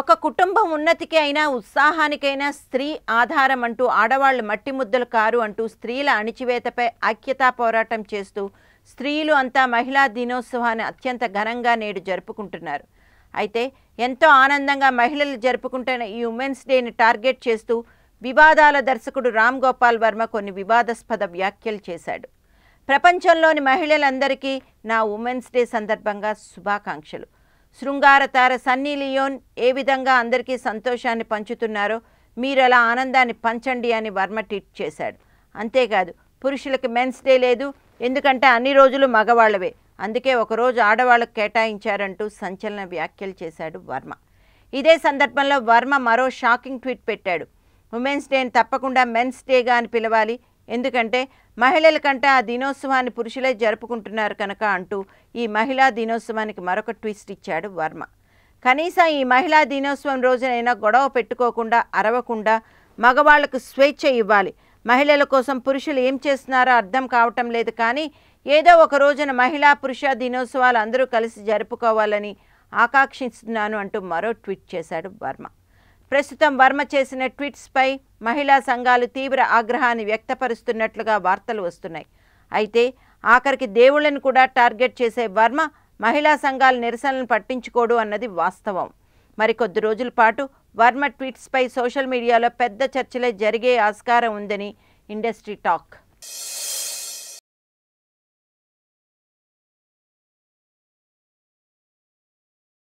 ఒక కుటుంబం ఉన్నతికి అయినా ఉత్సాహానికైనా స్త్రీ ఆధారం అంటూ ఆడవాళ్లు మట్టి ముద్దలు కారు అంటూ స్త్రీల అణిచివేతపై ఐక్యతా పోరాటం చేస్తూ స్త్రీలు అంతా మహిళా దినోత్సవాన్ని అత్యంత ఘనంగా నేడు జరుపుకుంటున్నారు అయితే ఎంతో ఆనందంగా మహిళలు జరుపుకుంటున్న ఈ ఉమెన్స్ డేని టార్గెట్ చేస్తూ వివాదాల దర్శకుడు రామ్ గోపాల్ వర్మ కొన్ని వివాదాస్పద వ్యాఖ్యలు చేశాడు ప్రపంచంలోని మహిళలందరికీ నా ఉమెన్స్ డే సందర్భంగా శుభాకాంక్షలు శృంగారతార సన్నీ లియోన్ ఏ విధంగా అందరికీ సంతోషాన్ని పంచుతున్నారో మీరు అలా ఆనందాన్ని పంచండి అని వర్మ ట్వీట్ చేశాడు అంతేకాదు పురుషులకి మెన్స్ డే లేదు ఎందుకంటే అన్ని రోజులు మగవాళ్లవే అందుకే ఒకరోజు ఆడవాళ్ళకు కేటాయించారంటూ సంచలన వ్యాఖ్యలు చేశాడు వర్మ ఇదే సందర్భంలో వర్మ మరో షాకింగ్ ట్వీట్ పెట్టాడు ఉమెన్స్ డేని తప్పకుండా మెన్స్ డేగా అని పిలవాలి ఎందుకంటే మహిళల కంటే ఆ దినోత్సవాన్ని పురుషులే జరుపుకుంటున్నారు కనుక అంటూ ఈ మహిళా దినోత్సవానికి మరొక ట్విస్ట్ ఇచ్చాడు వర్మ కనీసం ఈ మహిళా దినోత్సవం రోజునైనా గొడవ పెట్టుకోకుండా అరవకుండా మగవాళ్లకు స్వేచ్ఛ ఇవ్వాలి మహిళల కోసం పురుషులు ఏం చేస్తున్నారో అర్థం కావటం లేదు కానీ ఏదో ఒక రోజున మహిళా పురుష దినోత్సవాలు అందరూ కలిసి జరుపుకోవాలని ఆకాంక్షిస్తున్నాను అంటూ మరో ట్వీట్ చేశాడు వర్మ ప్రస్తుతం వర్మ చేసిన ట్వీట్స్పై మహిళా సంఘాలు తీవ్ర ఆగ్రహాన్ని వ్యక్తపరుస్తున్నట్లుగా వార్తలు వస్తున్నాయి అయితే ఆఖరికి దేవుళ్లను కూడా టార్గెట్ చేసే వర్మ మహిళా సంఘాల నిరసనలను పట్టించుకోడు అన్నది వాస్తవం మరికొద్ది రోజుల పాటు వర్మ ట్వీట్స్పై సోషల్ మీడియాలో పెద్ద చర్చలే జరిగే ఆస్కారం ఉందని ఇండస్ట్రీ టాక్